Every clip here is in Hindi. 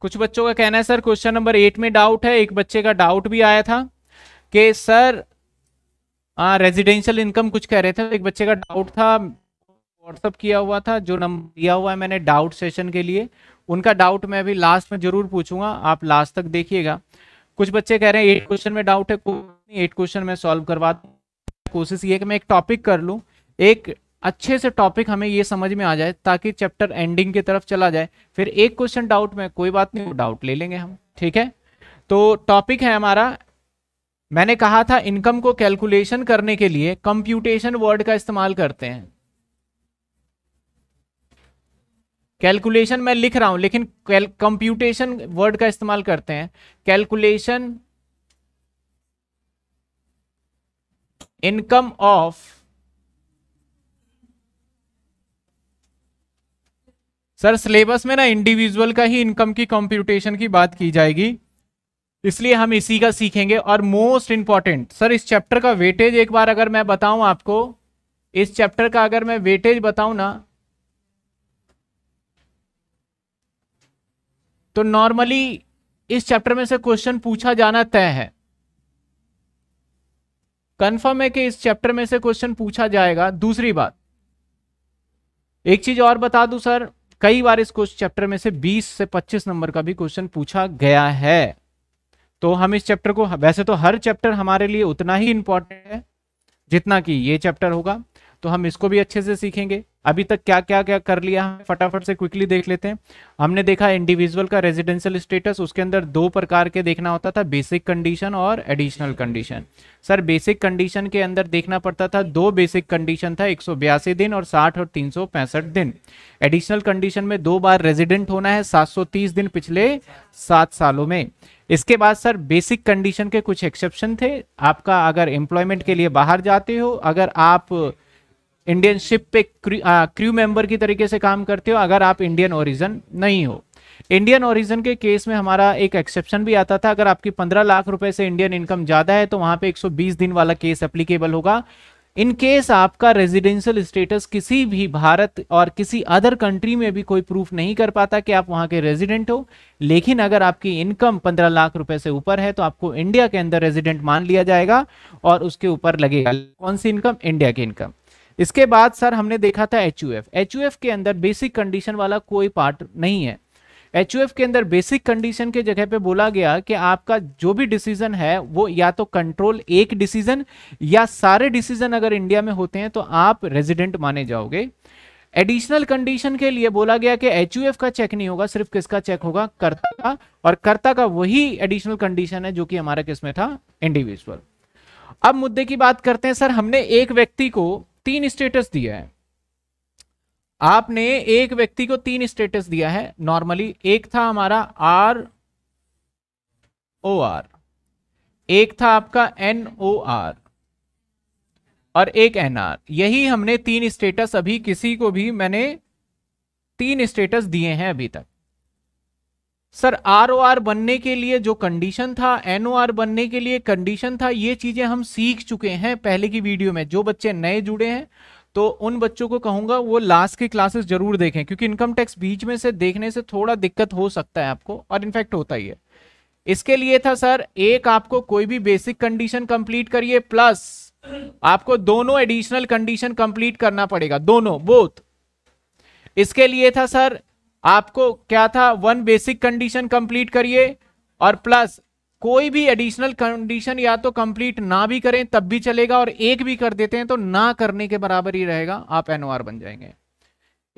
कुछ बच्चों का कहना है सर क्वेश्चन नंबर एट में डाउट है एक बच्चे का डाउट भी आया था कि सर रेजिडेंशियल इनकम कुछ कह रहे थे एक बच्चे का डाउट था व्हाट्सअप किया हुआ था जो नंबर दिया हुआ है मैंने डाउट सेशन के लिए उनका डाउट मैं अभी लास्ट में जरूर पूछूंगा आप लास्ट तक देखिएगा कुछ बच्चे कह रहे हैं एट क्वेश्चन में डाउट है एट क्वेश्चन में सॉल्व करवा दूँ कोशिश ये कि मैं एक टॉपिक कर लूँ एक अच्छे से टॉपिक हमें ये समझ में आ जाए ताकि चैप्टर एंडिंग की तरफ चला जाए फिर एक क्वेश्चन डाउट में कोई बात नहीं डाउट ले लेंगे हम ठीक है तो टॉपिक है हमारा मैंने कहा था इनकम को कैलकुलेशन करने के लिए कंप्यूटेशन वर्ड का इस्तेमाल करते हैं कैलकुलेशन मैं लिख रहा हूं लेकिन कंप्यूटेशन वर्ड का इस्तेमाल करते हैं कैलकुलेशन इनकम ऑफ सर सिलेबस में ना इंडिविजुअल का ही इनकम की कंप्यूटेशन की बात की जाएगी इसलिए हम इसी का सीखेंगे और मोस्ट इंपॉर्टेंट सर इस चैप्टर का वेटेज एक बार अगर मैं बताऊं आपको इस चैप्टर का अगर मैं वेटेज बताऊं ना तो नॉर्मली इस चैप्टर में से क्वेश्चन पूछा जाना तय है कंफर्म है कि इस चैप्टर में से क्वेश्चन पूछा जाएगा दूसरी बात एक चीज और बता दूं सर कई बार इस क्वेश्चन चैप्टर में से 20 से 25 नंबर का भी क्वेश्चन पूछा गया है तो हम इस चैप्टर को वैसे तो हर चैप्टर हमारे लिए उतना ही इंपॉर्टेंट है जितना कि ये चैप्टर होगा तो हम इसको भी अच्छे से सीखेंगे अभी तक क्या क्या क्या कर लिया है फटाफट से क्विकली देख लेते हैं हमने देखा इंडिविजुअल का रेजिडेंशियल स्टेटस उसके अंदर दो प्रकार के देखना होता था बेसिक कंडीशन और additional condition sir basic condition के अंदर देखना पड़ता था दो बेसिक कंडीशन था एक दिन और साठ और तीन दिन एडिशनल कंडीशन में दो बार रेजिडेंट होना है सात दिन पिछले सात सालों में इसके बाद सर बेसिक कंडीशन के कुछ एक्सेप्शन थे आपका अगर एम्प्लॉयमेंट के लिए बाहर जाते हो अगर आप इंडियन शिप पे क्रू मेंबर की तरीके से काम करते हो अगर आप इंडियन ओरिजन नहीं हो इंडियन ओरिजन के केस में हमारा एक एक्सेप्शन भी आता था अगर आपकी 15 लाख रुपए से इंडियन इनकम ज़्यादा है तो वहां पे 120 दिन वाला केस एप्लीकेबल होगा इन केस आपका रेजिडेंशियल स्टेटस किसी भी भारत और किसी अदर कंट्री में भी कोई प्रूफ नहीं कर पाता कि आप वहां के रेजिडेंट हो लेकिन अगर आपकी इनकम पंद्रह लाख रुपए से ऊपर है तो आपको इंडिया के अंदर रेजिडेंट मान लिया जाएगा और उसके ऊपर लगेगा कौन सी इनकम इंडिया की इनकम इसके बाद सर हमने देखा था एच यू एफ के अंदर बेसिक कंडीशन वाला कोई पार्ट नहीं है एच के अंदर बेसिक कंडीशन के जगह पे बोला गया कि आपका जो भी डिसीजन है वो या तो कंट्रोल एक डिसीजन या सारे डिसीजन अगर इंडिया में होते हैं तो आप रेजिडेंट माने जाओगे एडिशनल कंडीशन के लिए बोला गया कि एच का चेक नहीं होगा सिर्फ किसका चेक होगा कर्ता का और कर्ता का वही एडिशनल कंडीशन है जो कि हमारा किसमें था इंडिविजुअल अब मुद्दे की बात करते हैं सर हमने एक व्यक्ति को तीन स्टेटस दिया है आपने एक व्यक्ति को तीन स्टेटस दिया है नॉर्मली एक था हमारा आर ओ आर एक था आपका एन ओ आर और एक एन आर यही हमने तीन स्टेटस अभी किसी को भी मैंने तीन स्टेटस दिए हैं अभी तक सर आर ओ आर बनने के लिए जो कंडीशन था एन ओ आर बनने के लिए कंडीशन था ये चीज़ें हम सीख चुके हैं पहले की वीडियो में जो बच्चे नए जुड़े हैं तो उन बच्चों को कहूंगा वो लास्ट की क्लासेस जरूर देखें क्योंकि इनकम टैक्स बीच में से देखने से थोड़ा दिक्कत हो सकता है आपको और इनफैक्ट होता ही है इसके लिए था सर एक आपको कोई भी बेसिक कंडीशन कंप्लीट करिए प्लस आपको दोनों एडिशनल कंडीशन कंप्लीट करना पड़ेगा दोनों बोथ इसके लिए था सर आपको क्या था वन बेसिक कंडीशन कंप्लीट करिए और प्लस कोई भी एडिशनल कंडीशन या तो कंप्लीट ना भी करें तब भी चलेगा और एक भी कर देते हैं तो ना करने के बराबर ही रहेगा आप एनओआर बन जाएंगे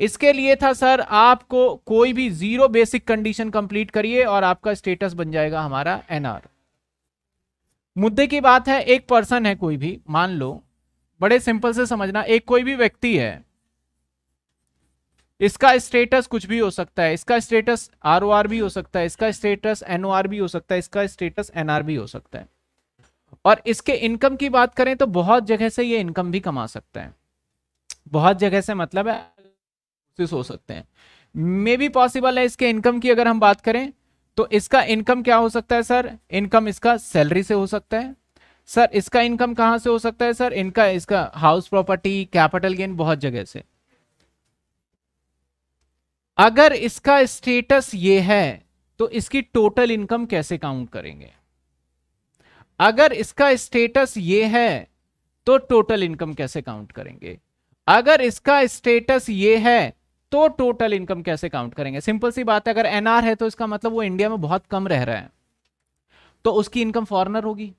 इसके लिए था सर आपको कोई भी जीरो बेसिक कंडीशन कंप्लीट करिए और आपका स्टेटस बन जाएगा हमारा एनआर मुद्दे की बात है एक पर्सन है कोई भी मान लो बड़े सिंपल से समझना एक कोई भी व्यक्ति है इसका स्टेटस कुछ भी हो सकता है इसका स्टेटस आर भी हो सकता है इसका स्टेटस एन भी हो सकता है इसका स्टेटस एन भी हो सकता है और इसके इनकम की बात करें तो बहुत जगह से ये इनकम भी कमा सकता है बहुत जगह से मतलब है हो सकते हैं मे भी पॉसिबल है इसके इनकम की अगर हम बात करें तो इसका इनकम क्या हो सकता है सर इनकम इसका सैलरी से हो सकता है सर इसका इनकम कहाँ से हो सकता है सर इनका इसका हाउस प्रॉपर्टी कैपिटल गेन बहुत जगह से अगर इसका स्टेटस ये है तो इसकी टोटल इनकम कैसे काउंट करेंगे अगर इसका स्टेटस ये है तो टोटल इनकम कैसे काउंट करेंगे अगर इसका स्टेटस ये है तो टोटल इनकम कैसे काउंट करेंगे सिंपल सी बात है अगर एनआर है तो इसका मतलब वो इंडिया में बहुत कम रह रहा है तो उसकी इनकम फॉरनर होगी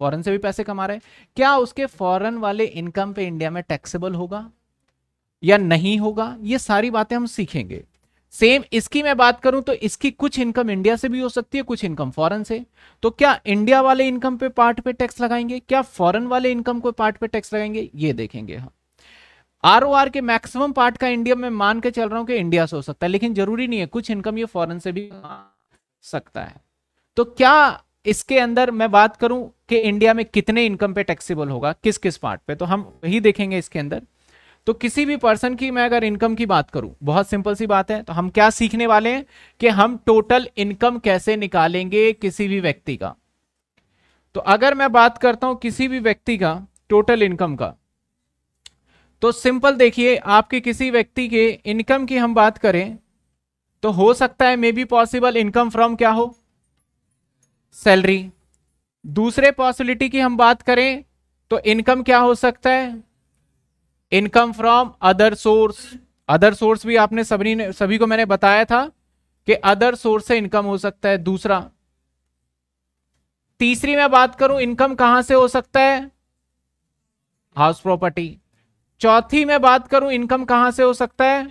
फॉरन से भी पैसे कमा रहे हैं क्या उसके फॉरन वाले इनकम पे इंडिया में टैक्सेबल होगा या नहीं होगा ये सारी बातें हम सीखेंगे सेम इसकी मैं बात करूं तो इसकी कुछ इनकम इंडिया से भी हो सकती है कुछ इनकम फॉरेन से तो क्या इंडिया वाले इनकम पे पार्ट पे टैक्स लगाएंगे क्या फॉरेन वाले इनकम को पार्ट पे टैक्स लगाएंगे ये देखेंगे हम आर के मैक्सिमम पार्ट का इंडिया में मान के चल रहा हूं कि इंडिया से हो सकता है लेकिन जरूरी नहीं है कुछ इनकम ये फॉरेन से भी सकता है तो क्या इसके अंदर मैं बात करूं कि इंडिया में कितने इनकम पे टैक्सेबल होगा किस किस पार्ट पे तो हम वही देखेंगे इसके अंदर तो किसी भी पर्सन की मैं अगर इनकम की बात करूं बहुत सिंपल सी बात है तो हम क्या सीखने वाले हैं कि हम टोटल इनकम कैसे निकालेंगे किसी भी व्यक्ति का तो अगर मैं बात करता हूं किसी भी व्यक्ति का टोटल इनकम का तो सिंपल देखिए आपके किसी व्यक्ति के इनकम की हम बात करें तो हो सकता है maybe possible income from क्या हो सैलरी दूसरे पॉसिबिलिटी की हम बात करें तो इनकम क्या हो सकता है income from other source other source भी आपने सभी ने सभी को मैंने बताया था कि अदर सोर्स से इनकम हो सकता है दूसरा तीसरी मैं बात करूं इनकम कहां से हो सकता है हाउस प्रॉपर्टी चौथी मैं बात करूं इनकम कहां से हो सकता है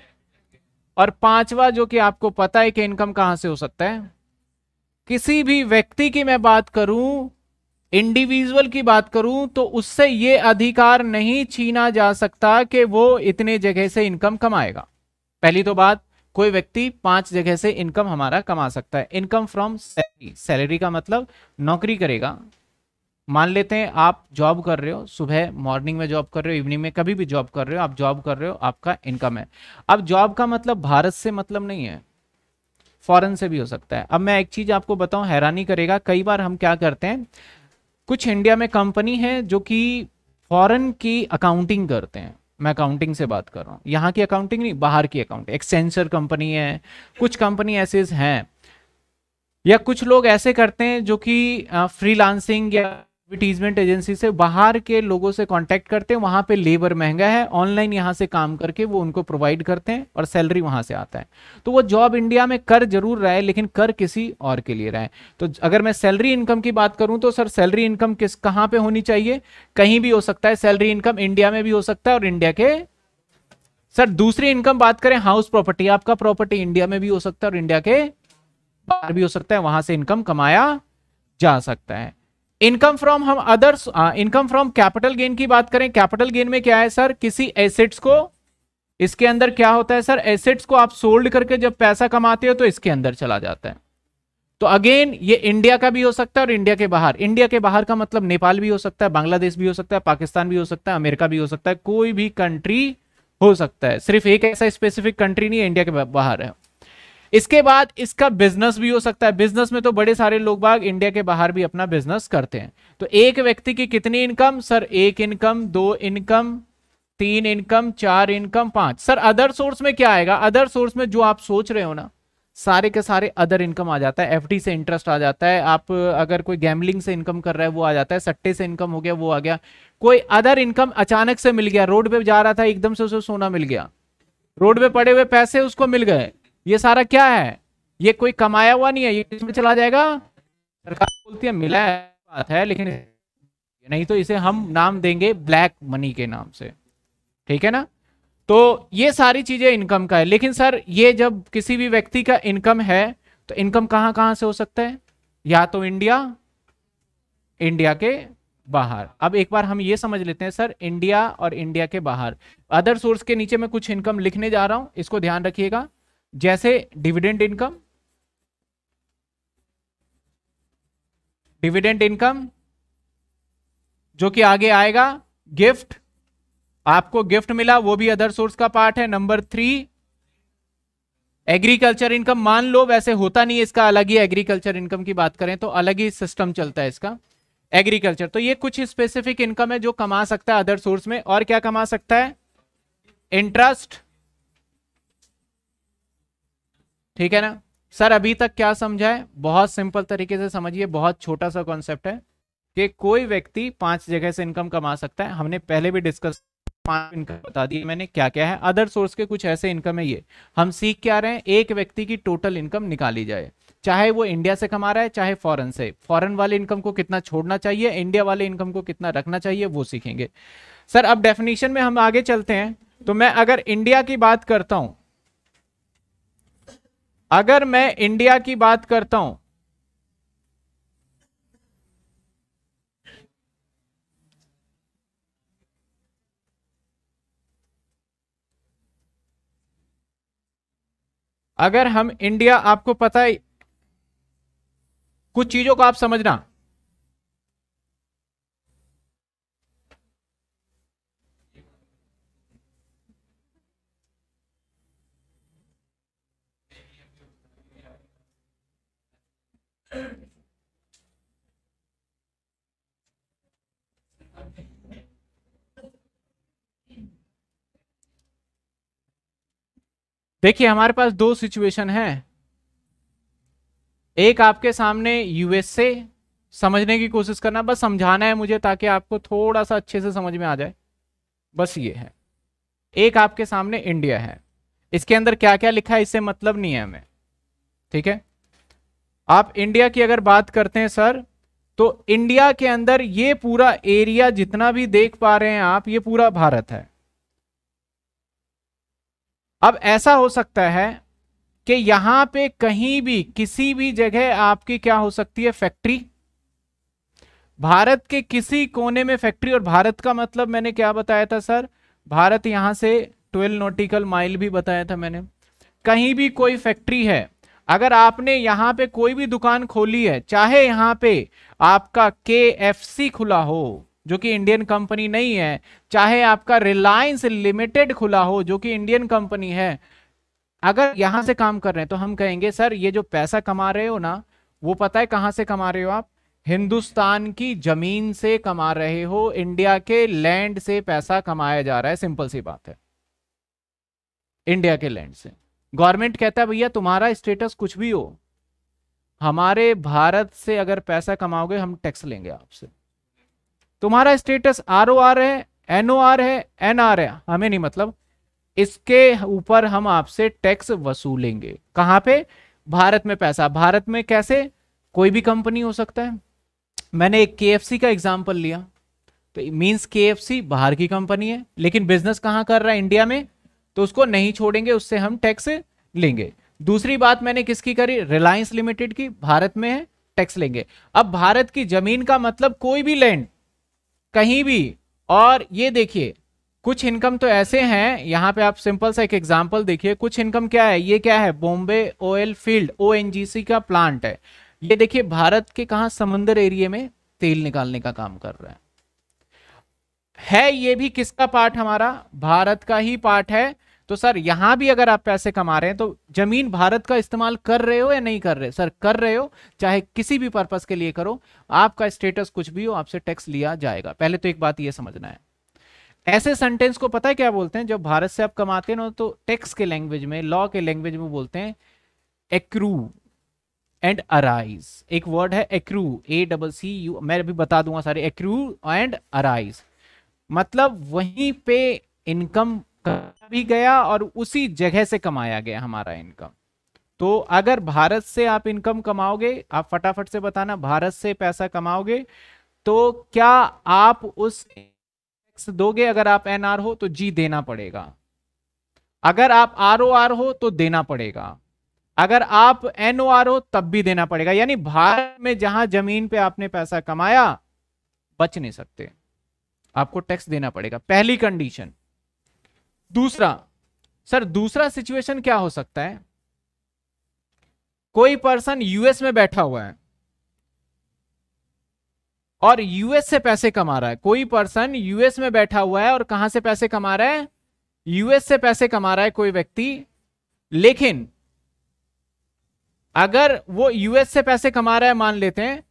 और पांचवा जो कि आपको पता है कि इनकम कहां से हो सकता है किसी भी व्यक्ति की मैं बात करूं इंडिविजुअल की बात करूं तो उससे ये अधिकार नहीं छीना जा सकता कि वो इतने जगह से इनकम कमाएगा पहली तो बात कोई व्यक्ति पांच जगह से इनकम हमारा कमा सकता है इनकम फ्रॉम सैलरी सैलरी का मतलब नौकरी करेगा मान लेते हैं आप जॉब कर रहे हो सुबह मॉर्निंग में जॉब कर रहे हो इवनिंग में कभी भी जॉब कर रहे हो आप जॉब कर रहे हो आपका इनकम है अब जॉब का मतलब भारत से मतलब नहीं है फॉरेन से भी हो सकता है अब मैं एक चीज आपको बताऊं हैरानी करेगा कई बार हम क्या करते हैं कुछ इंडिया में कंपनी है जो कि फॉरेन की अकाउंटिंग करते हैं मैं अकाउंटिंग से बात कर रहा हूँ यहाँ की अकाउंटिंग नहीं बाहर की अकाउंटिंग एक्सेंचर कंपनी है कुछ कंपनी ऐसे हैं या कुछ लोग ऐसे करते हैं जो कि फ्रीलांसिंग या एडवर्टीजमेंट एजेंसी से बाहर के लोगों से कांटेक्ट करते हैं वहां पे लेबर महंगा है ऑनलाइन यहाँ से काम करके वो उनको प्रोवाइड करते हैं और सैलरी वहां से आता है तो वो जॉब इंडिया में कर जरूर रहा है लेकिन कर किसी और के लिए रहा है तो अगर मैं सैलरी इनकम की बात करूँ तो सर सैलरी इनकम किस कहाँ पर होनी चाहिए कहीं भी हो सकता है सैलरी इनकम इंडिया में भी हो सकता है और इंडिया के सर दूसरी इनकम बात करें हाउस प्रॉपर्टी आपका प्रॉपर्टी इंडिया में भी हो सकता है और इंडिया के बाहर भी हो सकता है वहां से इनकम कमाया जा सकता है इनकम फ्रॉम हम others income from capital gain की बात करें कैपिटल गेन में क्या है सर किसी एसेट्स को इसके अंदर क्या होता है सर एसेट्स को आप सोल्ड करके जब पैसा कमाते हो तो इसके अंदर चला जाता है तो अगेन ये इंडिया का भी हो सकता है और इंडिया के बाहर इंडिया के बाहर का मतलब नेपाल भी हो सकता है बांग्लादेश भी हो सकता है पाकिस्तान भी हो सकता है अमेरिका भी हो सकता है कोई भी कंट्री हो सकता है सिर्फ एक ऐसा स्पेसिफिक कंट्री नहीं है इंडिया के बाहर है इसके बाद इसका बिजनेस भी हो सकता है बिजनेस में तो बड़े सारे लोग बाग इंडिया के बाहर भी अपना बिजनेस करते हैं तो एक व्यक्ति की कितनी इनकम सर एक इनकम दो इनकम तीन इनकम चार इनकम पांच सर अदर सोर्स में क्या आएगा अदर सोर्स में जो आप सोच रहे हो ना सारे के सारे अदर इनकम आ जाता है एफडी से इंटरेस्ट आ जाता है आप अगर कोई गैमलिंग से इनकम कर रहा है वो आ जाता है सट्टे से इनकम हो गया वो आ गया कोई अदर इनकम अचानक से मिल गया रोड पे जा रहा था एकदम से उसे सोना मिल गया रोड पे पड़े हुए पैसे उसको मिल गए ये सारा क्या है ये कोई कमाया हुआ नहीं है ये किसमें चला जाएगा सरकार बोलती है मिला है बात है लेकिन नहीं तो इसे हम नाम देंगे ब्लैक मनी के नाम से ठीक है ना तो ये सारी चीजें इनकम का है लेकिन सर ये जब किसी भी व्यक्ति का इनकम है तो इनकम कहाँ कहां से हो सकता है या तो इंडिया इंडिया के बाहर अब एक बार हम ये समझ लेते हैं सर इंडिया और इंडिया के बाहर अदर सोर्स के नीचे मैं कुछ इनकम लिखने जा रहा हूं इसको ध्यान रखिएगा जैसे डिविडेंड इनकम डिविडेंड इनकम जो कि आगे आएगा गिफ्ट आपको गिफ्ट मिला वो भी अदर सोर्स का पार्ट है नंबर थ्री एग्रीकल्चर इनकम मान लो वैसे होता नहीं इसका अलग ही एग्रीकल्चर इनकम की बात करें तो अलग ही सिस्टम चलता है इसका एग्रीकल्चर तो ये कुछ स्पेसिफिक इनकम है जो कमा सकता है अदर सोर्स में और क्या कमा सकता है इंटरेस्ट ठीक है ना सर अभी तक क्या समझा है बहुत सिंपल तरीके से समझिए बहुत छोटा सा कॉन्सेप्ट है कि कोई व्यक्ति पांच जगह से इनकम कमा सकता है हमने पहले भी डिस्कस पांच इनकम बता दी मैंने क्या क्या है अदर सोर्स के कुछ ऐसे इनकम है ये हम सीख क्या रहे हैं एक व्यक्ति की टोटल इनकम निकाली जाए चाहे वो इंडिया से कमा रहा है चाहे फॉरेन से फॉरेन वाले इनकम को कितना छोड़ना चाहिए इंडिया वाले इनकम को कितना रखना चाहिए वो सीखेंगे सर अब डेफिनेशन में हम आगे चलते हैं तो मैं अगर इंडिया की बात करता हूँ अगर मैं इंडिया की बात करता हूं अगर हम इंडिया आपको पता है कुछ चीजों को आप समझना देखिए हमारे पास दो सिचुएशन है एक आपके सामने यूएसए समझने की कोशिश करना बस समझाना है मुझे ताकि आपको थोड़ा सा अच्छे से समझ में आ जाए बस ये है एक आपके सामने इंडिया है इसके अंदर क्या क्या लिखा है इससे मतलब नहीं है हमें ठीक है आप इंडिया की अगर बात करते हैं सर तो इंडिया के अंदर ये पूरा एरिया जितना भी देख पा रहे हैं आप ये पूरा भारत है अब ऐसा हो सकता है कि यहां पे कहीं भी किसी भी जगह आपकी क्या हो सकती है फैक्ट्री भारत के किसी कोने में फैक्ट्री और भारत का मतलब मैंने क्या बताया था सर भारत यहां से 12 नोटिकल माइल भी बताया था मैंने कहीं भी कोई फैक्ट्री है अगर आपने यहां पे कोई भी दुकान खोली है चाहे यहां पे आपका के खुला हो जो कि इंडियन कंपनी नहीं है चाहे आपका रिलायंस लिमिटेड खुला हो जो कि इंडियन कंपनी है अगर यहां से काम कर रहे हैं तो हम कहेंगे सर ये जो पैसा कमा रहे हो ना वो पता है कहां से कमा रहे हो आप हिंदुस्तान की जमीन से कमा रहे हो इंडिया के लैंड से पैसा कमाया जा रहा है सिंपल सी बात है इंडिया के लैंड से गवर्नमेंट कहता है भैया तुम्हारा स्टेटस कुछ भी हो हमारे भारत से अगर पैसा कमाओगे हम टैक्स लेंगे आपसे तुम्हारा स्टेटस आर ओ आर है एन ओ आर है एन आर है हमें नहीं मतलब इसके ऊपर हम आपसे टैक्स वसूलेंगे कहाँ पे भारत में पैसा भारत में कैसे कोई भी कंपनी हो सकता है मैंने एक के का एग्जाम्पल लिया तो मीन्स के बाहर की कंपनी है लेकिन बिजनेस कहाँ कर रहा है इंडिया में तो उसको नहीं छोड़ेंगे उससे हम टैक्स लेंगे दूसरी बात मैंने किसकी करी रिलायंस लिमिटेड की भारत में है टैक्स लेंगे अब भारत की जमीन का मतलब कोई भी लैंड कहीं भी और ये देखिए कुछ इनकम तो ऐसे हैं यहाँ पे आप सिंपल सा एक एग्जांपल देखिए कुछ इनकम क्या है ये क्या है बॉम्बे ऑयल फील्ड ओएनजीसी का प्लांट है ये देखिए भारत के कहा समुन्द्र एरिए में तेल निकालने का काम कर रहा है है ये भी किसका पार्ट हमारा भारत का ही पार्ट है तो सर यहां भी अगर आप पैसे कमा रहे हैं तो जमीन भारत का इस्तेमाल कर रहे हो या नहीं कर रहे सर कर रहे हो चाहे किसी भी पर्पज के लिए करो आपका स्टेटस कुछ भी हो आपसे टैक्स लिया जाएगा पहले तो एक बात यह समझना है ऐसे सेंटेंस को पता है क्या बोलते हैं जब भारत से आप कमाते हैं ना तो टैक्स के लैंग्वेज में लॉ के लैंग्वेज में बोलते हैं एक्रू एंड अराइज एक वर्ड है accrue A double C U मैं अभी बता दूंगा सारे एक्रू एंड अराइज मतलब वहीं पे इनकम भी गया और उसी जगह से कमाया गया हमारा इनकम तो अगर भारत से आप इनकम कमाओगे आप फटाफट से बताना भारत से पैसा कमाओगे तो क्या आप उस टैक्स दोगे अगर आप एनआर हो तो जी देना पड़ेगा अगर आप आर हो तो देना पड़ेगा अगर आप एन हो तब भी देना पड़ेगा यानी भारत में जहां जमीन पे आपने पैसा कमाया बच नहीं सकते आपको टैक्स देना पड़ेगा पहली कंडीशन दूसरा सर दूसरा सिचुएशन क्या हो सकता है कोई पर्सन यूएस में बैठा हुआ है और यूएस से पैसे कमा रहा है कोई पर्सन यूएस में बैठा हुआ है और कहां से पैसे कमा रहा है यूएस से पैसे कमा रहा है कोई व्यक्ति लेकिन अगर वो यूएस से पैसे कमा रहा है मान लेते हैं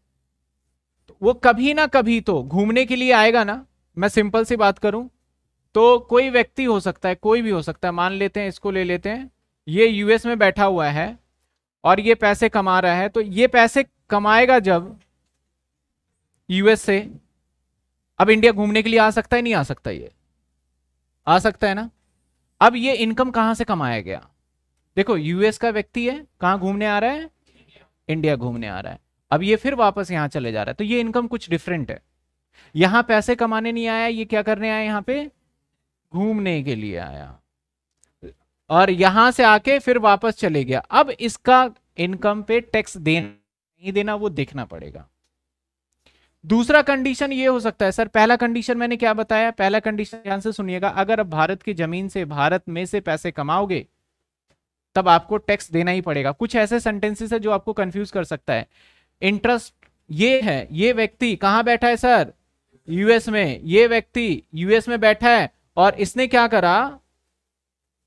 तो वो कभी ना कभी तो घूमने के लिए आएगा ना मैं सिंपल सी बात करूं तो कोई व्यक्ति हो सकता है कोई भी हो सकता है मान लेते हैं इसको ले लेते हैं ये यूएस में बैठा हुआ है और ये पैसे कमा रहा है तो ये पैसे कमाएगा जब यूएस से अब इंडिया घूमने के लिए आ सकता है नहीं आ सकता ये आ सकता है ना अब ये इनकम कहां से कमाया गया देखो यूएस का व्यक्ति है कहां घूमने आ रहा है इंडिया घूमने आ रहा है अब ये फिर वापस यहां चले जा रहा है तो ये इनकम कुछ डिफरेंट है यहां पैसे कमाने नहीं आया ये क्या करने आया यहां पर घूमने के लिए आया और यहां से आके फिर वापस चले गया अब इसका इनकम पे टैक्स देना नहीं देना वो देखना पड़ेगा दूसरा कंडीशन ये हो सकता है सर पहला कंडीशन मैंने क्या बताया पहला कंडीशन ध्यान से सुनिएगा अगर आप भारत की जमीन से भारत में से पैसे कमाओगे तब आपको टैक्स देना ही पड़ेगा कुछ ऐसे सेंटेंसेस है जो आपको कंफ्यूज कर सकता है इंटरेस्ट ये है ये व्यक्ति कहां बैठा है सर यूएस में ये व्यक्ति यूएस में बैठा है और इसने क्या करा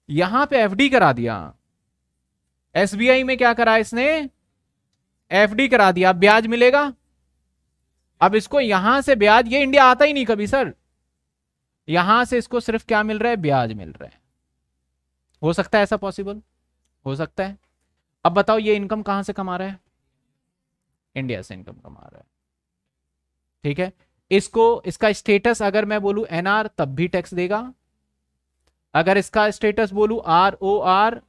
यहां पे एफडी करा दिया एसबीआई में क्या करा इसने एफडी करा दिया ब्याज मिलेगा अब इसको यहां से ब्याज ये इंडिया आता ही नहीं कभी सर यहां से इसको सिर्फ क्या मिल रहा है ब्याज मिल रहा है हो सकता है ऐसा पॉसिबल हो सकता है अब बताओ ये इनकम कहां से कमा रहा है इंडिया से इनकम कमा रहा है ठीक है इसको इसका स्टेटस अगर मैं बोलू एनआर तब भी टैक्स देगा अगर इसका स्टेटस बोलू आर ओ आर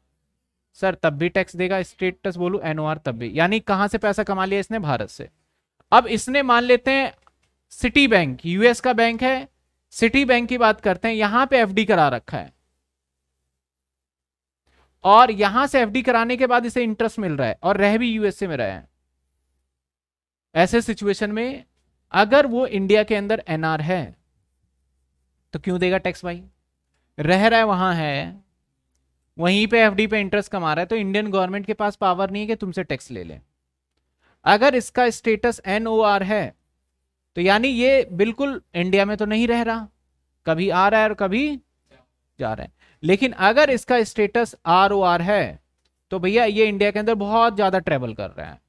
सर तब भी टैक्स देगा स्टेटस बोलू एन ओ आर तब भी यानी कहां से पैसा कमा लिया इसने भारत से अब इसने मान लेते हैं सिटी बैंक यूएस का बैंक है सिटी बैंक की बात करते हैं यहां पे एफडी करा रखा है और यहां से एफडी कराने के बाद इसे इंटरेस्ट मिल रहा है और रह भी यूएसए में रहे हैं ऐसे सिचुएशन में अगर वो इंडिया के अंदर एनआर है तो क्यों देगा टैक्स भाई रह रहा है वहां है वहीं पे एफडी पे इंटरेस्ट कमा रहा है तो इंडियन गवर्नमेंट के पास पावर नहीं है कि तुमसे टैक्स ले ले अगर इसका स्टेटस एनओआर है तो यानी ये बिल्कुल इंडिया में तो नहीं रह रहा कभी आ रहा है और कभी जा रहा है लेकिन अगर इसका स्टेटस आर ओ आर है तो भैया ये इंडिया के अंदर बहुत ज़्यादा ट्रेवल कर रहा है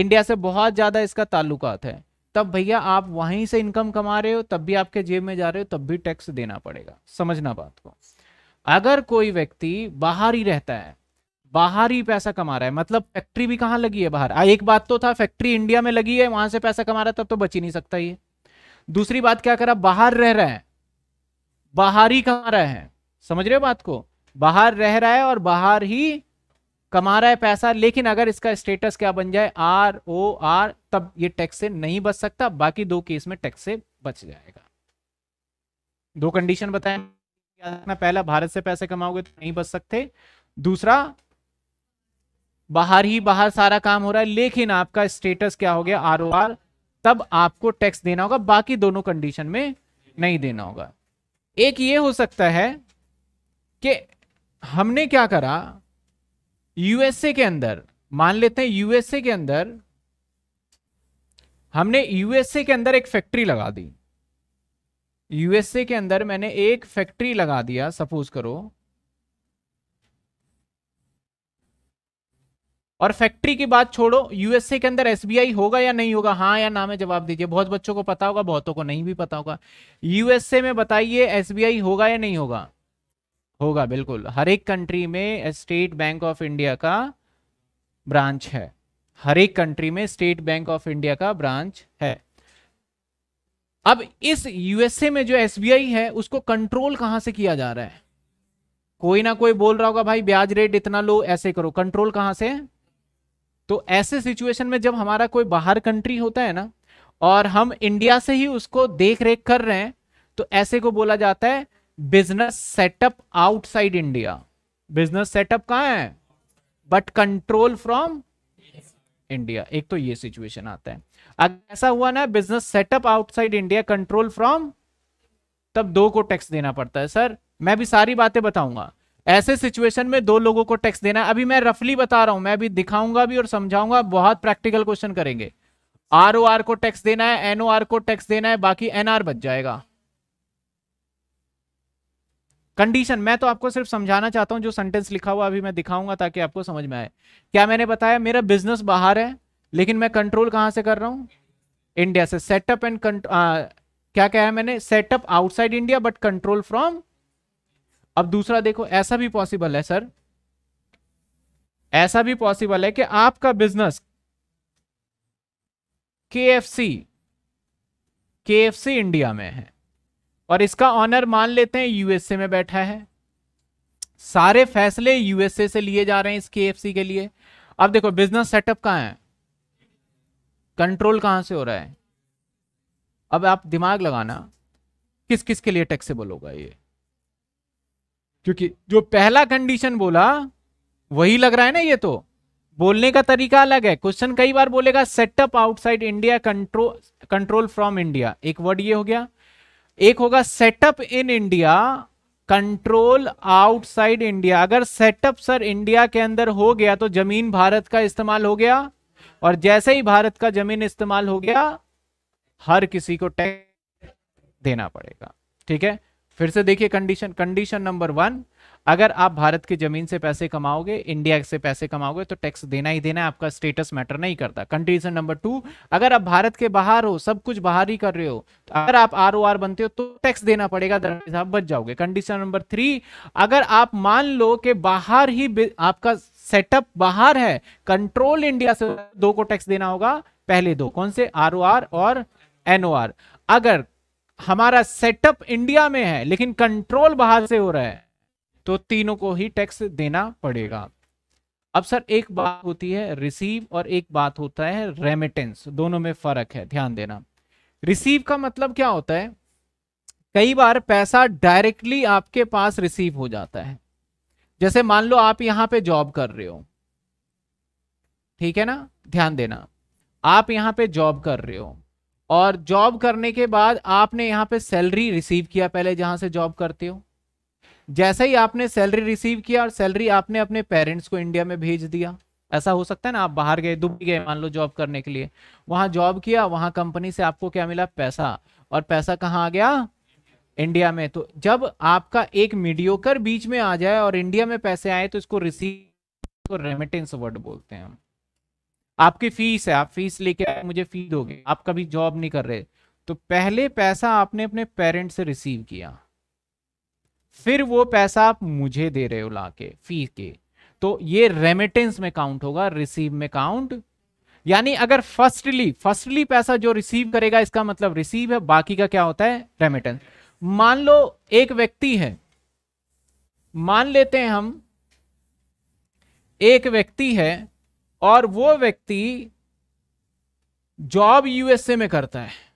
इंडिया से बहुत ज़्यादा इसका ताल्लुकात है तब भैया आप वहीं से इनकम कमा रहे हो तब भी आपके जेब में जा रहे हो तब भी टैक्स देना पड़ेगा समझना बात को अगर कोई व्यक्ति बाहर ही रहता है बाहर ही पैसा कमा रहा है मतलब फैक्ट्री भी कहां लगी है बाहर आ, एक बात तो था फैक्ट्री इंडिया में लगी है वहां से पैसा कमा रहा है तब तो बची नहीं सकता ये दूसरी बात क्या करा बाहर रह रहा है बाहर ही कमा रहे हैं समझ रहे हो बात को बाहर रह रहा है और बाहर ही कमा रहा है पैसा लेकिन अगर इसका स्टेटस क्या बन जाए आर ओ आर तब ये टैक्स से नहीं बच सकता बाकी दो केस में टैक्स से बच जाएगा दो कंडीशन बताएं पहला भारत से पैसे कमाओगे तो नहीं बच सकते दूसरा बाहर ही बाहर सारा काम हो रहा है लेकिन आपका स्टेटस क्या हो गया आर ओ आर तब आपको टैक्स देना होगा बाकी दोनों कंडीशन में नहीं देना होगा एक ये हो सकता है कि हमने क्या करा यूएसए के अंदर मान लेते हैं यूएसए के अंदर हमने यूएसए के अंदर एक फैक्ट्री लगा दी यूएसए के अंदर मैंने एक फैक्ट्री लगा दिया सपोज करो और फैक्ट्री की बात छोड़ो यूएसए के अंदर एसबीआई होगा या नहीं होगा हाँ या ना में जवाब दीजिए बहुत बच्चों को पता होगा बहुतों को नहीं भी पता होगा यूएसए में बताइए एसबीआई होगा या नहीं होगा होगा बिल्कुल हर एक कंट्री में स्टेट बैंक ऑफ इंडिया का ब्रांच है हर एक कंट्री में स्टेट बैंक ऑफ इंडिया का ब्रांच है अब इस यूएसए में जो एसबीआई है उसको कंट्रोल कहां से किया जा रहा है कोई ना कोई बोल रहा होगा भाई ब्याज रेट इतना लो ऐसे करो कंट्रोल कहां से तो ऐसे सिचुएशन में जब हमारा कोई बाहर कंट्री होता है ना और हम इंडिया से ही उसको देख रेख कर रहे हैं तो ऐसे को बोला जाता है business setup outside India business setup कहा है बट कंट्रोल फ्रॉम इंडिया एक तो ये सिचुएशन आता है अगर ऐसा हुआ ना business setup outside India control from तब दो को टैक्स देना पड़ता है सर मैं भी सारी बातें बताऊंगा ऐसे सिचुएशन में दो लोगों को टैक्स देना है अभी मैं रफली बता रहा हूं मैं भी दिखाऊंगा भी और समझाऊंगा बहुत प्रैक्टिकल क्वेश्चन करेंगे आर को टैक्स देना है एनओ को टैक्स देना है बाकी एनआर बच जाएगा कंडीशन मैं तो आपको सिर्फ समझाना चाहता हूं जो सेंटेंस लिखा हुआ अभी मैं दिखाऊंगा ताकि आपको समझ में आए क्या मैंने बताया मेरा बिजनेस बाहर है लेकिन मैं कंट्रोल कहां से कर रहा हूं इंडिया से सेटअप एंड क्या क्या है मैंने setup outside India but control from अब दूसरा देखो ऐसा भी पॉसिबल है सर ऐसा भी पॉसिबल है कि आपका बिजनेस के एफ सी के एफ सी इंडिया में है और इसका ऑनर मान लेते हैं यूएसए में बैठा है सारे फैसले यूएसए से लिए जा रहे हैं इस के के लिए अब देखो बिजनेस सेटअप कहां है कंट्रोल कहां से हो रहा है अब आप दिमाग लगाना किस किस के लिए टैक्सेबल होगा ये क्योंकि जो पहला कंडीशन बोला वही लग रहा है ना ये तो बोलने का तरीका अलग है क्वेश्चन कई बार बोलेगा setup outside India control control from India एक वर्ड ये हो गया एक होगा setup in India control outside India अगर सेटअप सर इंडिया के अंदर हो गया तो जमीन भारत का इस्तेमाल हो गया और जैसे ही भारत का जमीन इस्तेमाल हो गया हर किसी को टैक्स देना पड़ेगा ठीक है फिर से देखिए कंडीशन कंडीशन नंबर वन अगर आप भारत की जमीन से पैसे कमाओगे इंडिया से पैसे कमाओगे तो टैक्स देना ही देना आपका स्टेटस मैटर नहीं करता कंडीशन नंबर टू अगर आप भारत के बाहर हो सब कुछ बाहर ही कर रहे हो तो अगर आप आर ओ आर बनते हो तो टैक्स देना पड़ेगा आप बच जाओगे कंडीशन नंबर थ्री अगर आप मान लो कि बाहर ही आपका सेटअप बाहर है कंट्रोल इंडिया से दो को टैक्स देना होगा पहले दो कौन से आर और एनओआर अगर हमारा सेटअप इंडिया में है लेकिन कंट्रोल बाहर से हो रहा है तो तीनों को ही टैक्स देना पड़ेगा अब सर एक बात होती है रिसीव और एक बात होता है रेमिटेंस दोनों में फर्क है ध्यान देना रिसीव का मतलब क्या होता है कई बार पैसा डायरेक्टली आपके पास रिसीव हो जाता है जैसे मान लो आप यहां पे जॉब कर रहे हो ठीक है ना ध्यान देना आप यहां पे जॉब कर रहे हो और जॉब करने के बाद आपने यहां पे सैलरी रिसीव किया पहले जहां से जॉब करते हो जैसे ही आपने सैलरी रिसीव किया और सैलरी आपने अपने पेरेंट्स को इंडिया में भेज दिया ऐसा हो सकता है ना आप बाहर गए दुबई गए मान लो जॉब करने के लिए वहां जॉब किया वहां कंपनी से आपको क्या मिला पैसा और पैसा कहाँ आ गया इंडिया में तो जब आपका एक मीडियोकर बीच में आ जाए और इंडिया में पैसे आए तो इसको रिसीव को रेमिटेंस वर्ड बोलते हैं हम आपकी फीस है आप फीस लेके आए मुझे फी दोगे आप कभी जॉब नहीं कर रहे तो पहले पैसा आपने अपने पेरेंट्स से रिसीव किया फिर वो पैसा आप मुझे दे रहे हो लाके फी के तो ये रेमिटेंस में काउंट होगा रिसीव में काउंट यानी अगर फर्स्टली फर्स्टली पैसा जो रिसीव करेगा इसका मतलब रिसीव है बाकी का क्या होता है रेमिटेंस मान लो एक व्यक्ति है मान लेते हैं हम एक व्यक्ति है और वो व्यक्ति जॉब यूएसए में करता है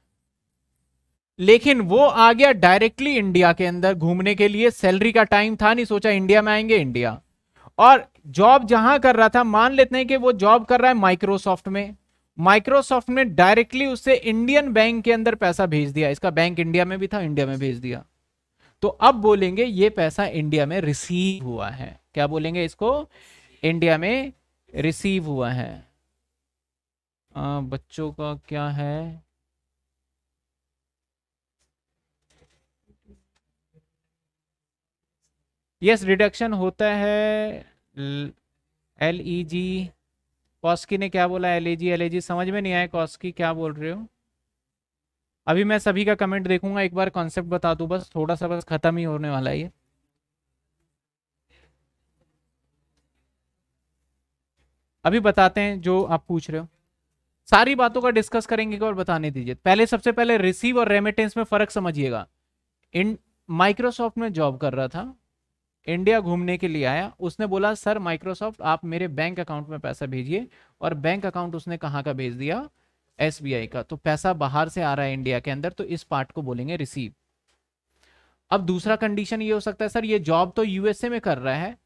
लेकिन वो आ गया डायरेक्टली इंडिया के अंदर घूमने के लिए सैलरी का टाइम था नहीं सोचा इंडिया में आएंगे इंडिया और जॉब जहां कर रहा था मान लेते हैं कि वो जॉब कर रहा है माइक्रोसॉफ्ट में माइक्रोसॉफ्ट ने डायरेक्टली उससे इंडियन बैंक के अंदर पैसा भेज दिया इसका बैंक इंडिया में भी था इंडिया में भेज दिया तो अब बोलेंगे ये पैसा इंडिया में रिसीव हुआ है क्या बोलेंगे इसको इंडिया में रिसीव हुआ है आ, बच्चों का क्या है यस रिडक्शन होता है एल ई जी कॉस्की ने क्या बोला L E G L E जी समझ में नहीं आया कॉस्की क्या बोल रहे हो अभी मैं सभी का कमेंट देखूंगा एक बार कॉन्सेप्ट बता दूं बस थोड़ा सा बस ख़त्म ही होने वाला है ये अभी बताते हैं जो आप पूछ रहे हो सारी बातों का डिस्कस करेंगे और बताने दीजिए पहले सबसे पहले रिसीव और रेमिटेंस में फ़र्क समझिएगा इन माइक्रोसॉफ्ट में जॉब कर रहा था इंडिया घूमने के लिए आया उसने बोला सर माइक्रोसॉफ्ट आप मेरे बैंक अकाउंट में पैसा भेजिए और बैंक अकाउंट उसने कहाँ का भेज दिया एस का तो पैसा बाहर से आ रहा है इंडिया के अंदर तो इस पार्ट को बोलेंगे रिसीव अब दूसरा कंडीशन ये हो सकता है सर ये जॉब तो यूएसए में कर रहा है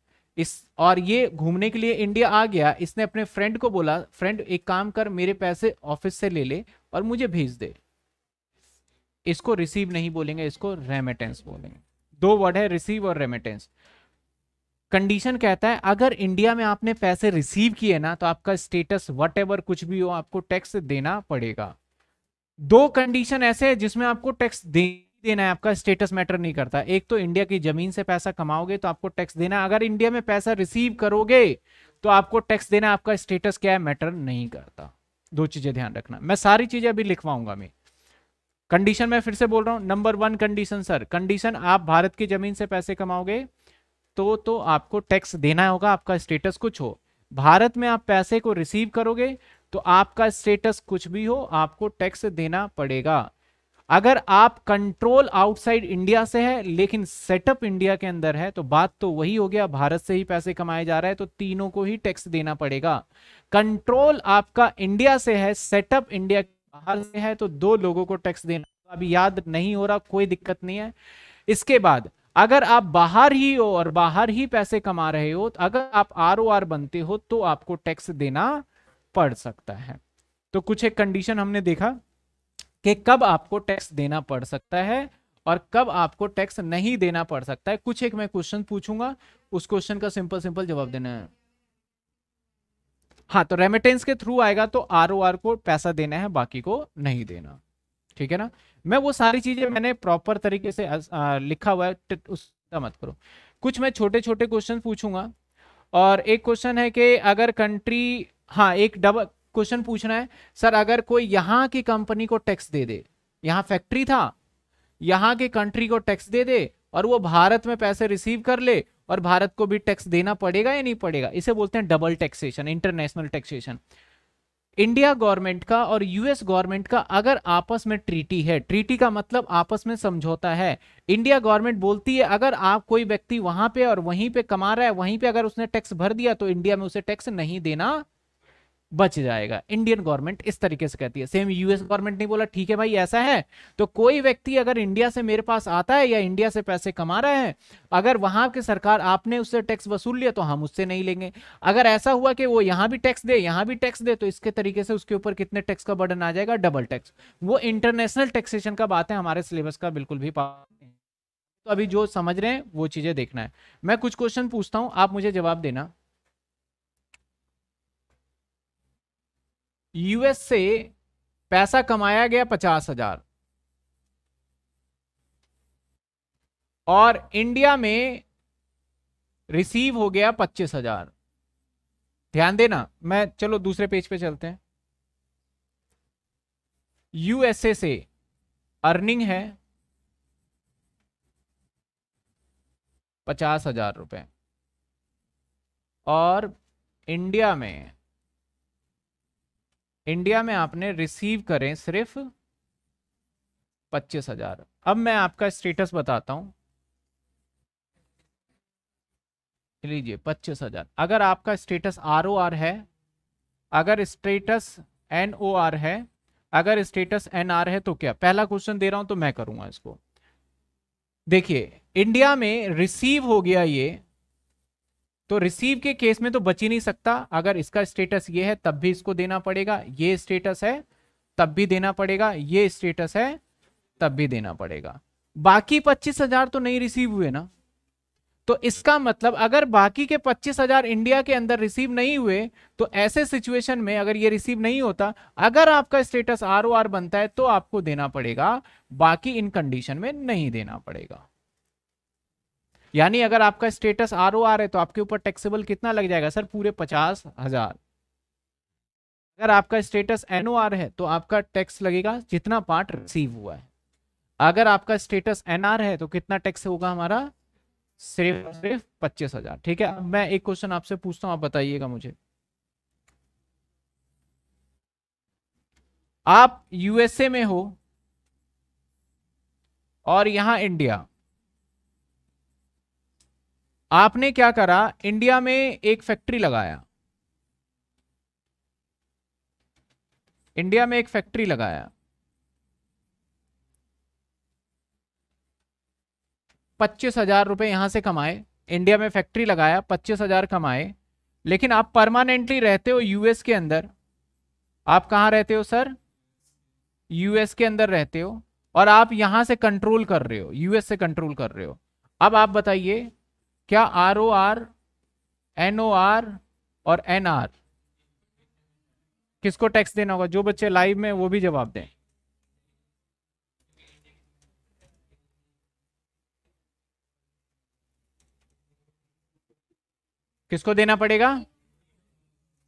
इस और ये घूमने के लिए इंडिया आ गया इसने अपने फ्रेंड को बोला फ्रेंड एक काम कर मेरे पैसे ऑफिस से ले ले और मुझे भेज दे इसको रिसीव नहीं बोलेंगे इसको रेमिटेंस बोलेंगे दो वर्ड है रिसीव और रेमिटेंस कंडीशन कहता है अगर इंडिया में आपने पैसे रिसीव किए ना तो आपका स्टेटस वट कुछ भी हो आपको टैक्स देना पड़ेगा दो कंडीशन ऐसे है जिसमें आपको टैक्स दे देना है आपका स्टेटस मैटर नहीं करता एक तो इंडिया की जमीन से पैसा कमाओगे तो आपको टैक्स देना अगर इंडिया में पैसा रिसीव करोगे तो आपको टैक्स देना आपका स्टेटस क्या है मैटर नहीं करता दो चीजें ध्यान रखना मैं सारी चीजें अभी लिखवाऊंगा मैं कंडीशन मैं फिर से बोल रहा हूँ number one condition sir condition आप भारत की जमीन से पैसे कमाओगे तो तो आपको टैक्स देना होगा आपका स्टेटस कुछ हो भारत में आप पैसे को रिसीव करोगे तो आपका स्टेटस कुछ भी हो आपको टैक्स देना पड़ेगा अगर आप कंट्रोल आउटसाइड इंडिया से है लेकिन सेटअप इंडिया के अंदर है तो बात तो वही हो गया भारत से ही पैसे कमाए जा रहा है तो तीनों को ही टैक्स देना पड़ेगा कंट्रोल आपका इंडिया से है सेटअप इंडिया बाहर से है तो दो लोगों को टैक्स देना अभी याद नहीं हो रहा कोई दिक्कत नहीं है इसके बाद अगर आप बाहर ही हो और बाहर ही पैसे कमा रहे हो तो अगर आप आर ओ आर बनते हो तो आपको टैक्स देना पड़ सकता है तो कुछ एक कंडीशन हमने देखा कि कब आपको टैक्स देना पड़ सकता है और कब आपको टैक्स नहीं देना पड़ सकता है कुछ एक मैं क्वेश्चन पूछूंगा उस क्वेश्चन का सिंपल सिंपल जवाब देना है हाँ तो रेमिटेंस के थ्रू आएगा तो आर ओ आर को पैसा देना है बाकी को नहीं देना ठीक है ना मैं वो सारी चीजें मैंने प्रॉपर तरीके से आ, लिखा हुआ है उस मत करो कुछ मैं छोटे छोटे क्वेश्चन पूछूंगा और एक क्वेश्चन है कि अगर कंट्री हाँ एक डबल क्वेश्चन पूछना है सर अगर कोई यहाँ की कंपनी को टैक्स दे दे यहाँ फैक्ट्री था यहाँ के कंट्री को टैक्स दे दे और वो भारत में पैसे रिसीव कर ले और भारत को भी टैक्स देना पड़ेगा या नहीं पड़ेगा इसे बोलते हैं double taxation international taxation India government का और यूएस गवर्नमेंट का अगर आपस में ट्रीटी है ट्रीटी का मतलब आपस में समझौता है इंडिया गवर्नमेंट बोलती है अगर आप कोई व्यक्ति वहां पे और वहीं पे कमा रहा है वहीं पे अगर उसने टैक्स भर दिया तो इंडिया में उसे टैक्स नहीं देना बच जाएगा इंडियन गवर्नमेंट इस तरीके से कहती है सेम यूएस गवर्नमेंट ने बोला ठीक है भाई ऐसा है तो कोई व्यक्ति अगर इंडिया से मेरे पास आता है या इंडिया से पैसे कमा रहा है अगर वहां की सरकार आपने उससे टैक्स वसूल लिया तो हम उससे नहीं लेंगे अगर ऐसा हुआ कि वो यहां भी टैक्स दे यहां भी टैक्स दे तो इसके तरीके से उसके ऊपर कितने टैक्स का बर्डन आ जाएगा डबल टैक्स वो इंटरनेशनल टैक्सेशन का बात है हमारे सिलेबस का बिल्कुल भी तो अभी जो समझ रहे हैं वो चीजें देखना है मैं कुछ क्वेश्चन पूछता हूँ आप मुझे जवाब देना यूएस से पैसा कमाया गया पचास हजार और इंडिया में रिसीव हो गया पच्चीस हजार ध्यान देना मैं चलो दूसरे पेज पे चलते हैं यूएसए से अर्निंग है पचास हजार रुपये और इंडिया में इंडिया में आपने रिसीव करें सिर्फ पच्चीस हजार अब मैं आपका स्टेटस बताता हूं लीजिए पच्चीस हजार अगर आपका स्टेटस आर ओ आर है अगर स्टेटस एन ओ आर है अगर स्टेटस एन आर है तो क्या पहला क्वेश्चन दे रहा हूं तो मैं करूंगा इसको देखिए इंडिया में रिसीव हो गया ये तो रिसीव के केस में तो बच ही नहीं सकता अगर इसका स्टेटस ये है तब भी इसको देना पड़ेगा ये स्टेटस है तब भी देना पड़ेगा ये स्टेटस है तब भी देना पड़ेगा बाकी पच्चीस हजार तो नहीं रिसीव हुए ना तो इसका मतलब अगर बाकी के पच्चीस हजार इंडिया के अंदर रिसीव नहीं हुए तो ऐसे सिचुएशन में अगर ये रिसीव नहीं होता अगर आपका स्टेटस आर ओ आर बनता है तो आपको देना पड़ेगा बाकी इन कंडीशन में नहीं देना पड़ेगा यानी अगर आपका स्टेटस आर ओ आर है तो आपके ऊपर टैक्सेबल कितना लग जाएगा सर पूरे पचास हजार अगर आपका स्टेटस एन ओ आर है तो आपका टैक्स लगेगा जितना पार्ट रिसीव हुआ है अगर आपका स्टेटस एन आर है तो कितना टैक्स होगा हमारा सिर्फ सिर्फ पच्चीस हजार ठीक है मैं एक क्वेश्चन आपसे पूछता हूँ आप बताइएगा मुझे आप यूएसए में हो और यहां इंडिया आपने क्या करा इंडिया में एक फैक्ट्री लगाया इंडिया में एक फैक्ट्री लगाया पच्चीस हजार रुपए यहां से कमाए इंडिया में फैक्ट्री लगाया पच्चीस हजार कमाए लेकिन आप परमानेंटली रहते हो यूएस के अंदर आप कहाँ रहते हो सर यूएस के अंदर रहते हो और आप यहां से कंट्रोल कर रहे हो यूएस से कंट्रोल कर रहे हो अब आप बताइए क्या R O R N O R और एन आर किसको टैक्स देना होगा जो बच्चे लाइव में वो भी जवाब दें किसको देना पड़ेगा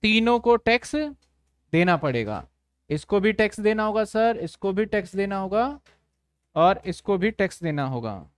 तीनों को टैक्स देना पड़ेगा इसको भी टैक्स देना होगा सर इसको भी टैक्स देना होगा और इसको भी टैक्स देना होगा